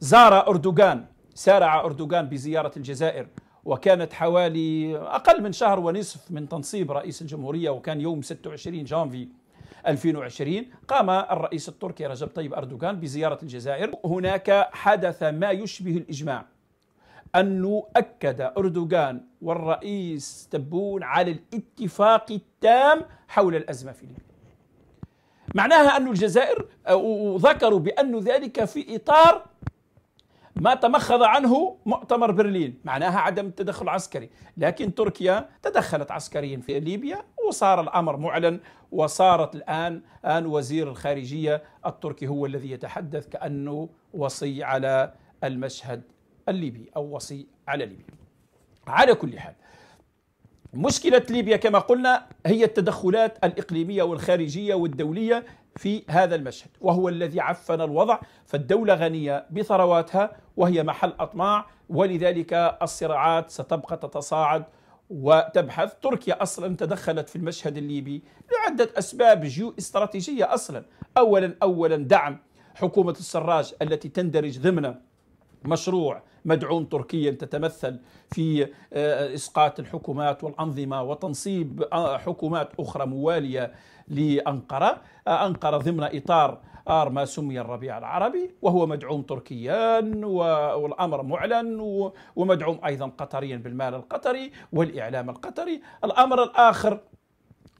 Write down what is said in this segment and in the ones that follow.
زار أردوغان سارع أردوغان بزيارة الجزائر وكانت حوالي أقل من شهر ونصف من تنصيب رئيس الجمهورية وكان يوم 26 جانفي 2020 قام الرئيس التركي رجب طيب أردوغان بزيارة الجزائر هناك حدث ما يشبه الإجماع أنه أكد أردوغان والرئيس تبون على الاتفاق التام حول الأزمة في ليبيا معناها أن الجزائر وذكروا بأن ذلك في إطار ما تمخض عنه مؤتمر برلين معناها عدم التدخل العسكري لكن تركيا تدخلت عسكريا في ليبيا وصار الأمر معلن وصارت الآن آن وزير الخارجية التركي هو الذي يتحدث كأنه وصي على المشهد الليبي أو وصي على ليبيا على كل حال مشكلة ليبيا كما قلنا هي التدخلات الإقليمية والخارجية والدولية في هذا المشهد وهو الذي عفن الوضع فالدولة غنية بثرواتها وهي محل أطماع ولذلك الصراعات ستبقى تتصاعد وتبحث تركيا أصلا تدخلت في المشهد الليبي لعدة أسباب جيو استراتيجية أصلا أولا أولا دعم حكومة السراج التي تندرج ضمن مشروع مدعوم تركيا تتمثل في آه، اسقاط الحكومات والانظمه وتنصيب آه، حكومات اخرى مواليه لانقره آه، انقره ضمن اطار آر ما سمي الربيع العربي وهو مدعوم تركيا والأمر معلن ومدعوم أيضا قطريا بالمال القطري والإعلام القطري الأمر الآخر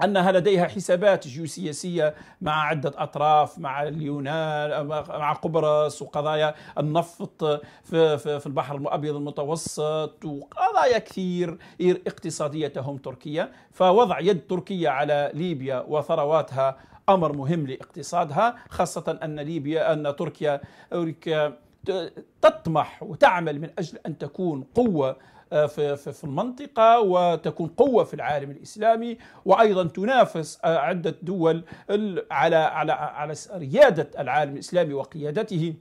أنها لديها حسابات جيوسياسية مع عدة أطراف مع اليونان مع قبرص وقضايا النفط في, في, في البحر الأبيض المتوسط وقضايا كثير اقتصادية تهم تركيا فوضع يد تركيا على ليبيا وثرواتها أمر مهم لاقتصادها خاصة أن ليبيا أن تركيا تطمح وتعمل من أجل أن تكون قوة آه، في المنطقة وتكون قوة في العالم الإسلامي وأيضا تنافس آه، عدة دول على على على ريادة العالم الإسلامي وقيادته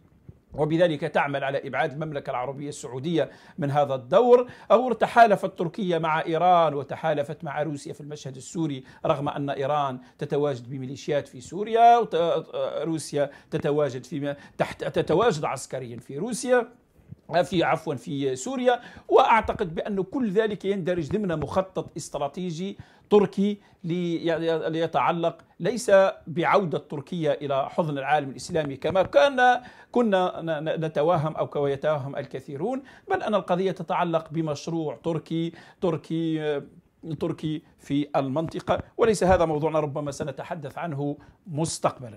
وبذلك تعمل على إبعاد المملكة العربية السعودية من هذا الدور أو تحالفت تركيا مع إيران وتحالفت مع روسيا في المشهد السوري رغم أن إيران تتواجد بميليشيات في سوريا وروسيا آه، آه، تتواجد في تحت تتواجد عسكريا في روسيا في عفوا في سوريا واعتقد بان كل ذلك يندرج ضمن مخطط استراتيجي تركي ليتعلق ليس بعوده تركيا الى حضن العالم الاسلامي كما كان كنا نتوهم او كما يتوهم الكثيرون بل ان القضيه تتعلق بمشروع تركي تركي تركي في المنطقه وليس هذا موضوعنا ربما سنتحدث عنه مستقبلا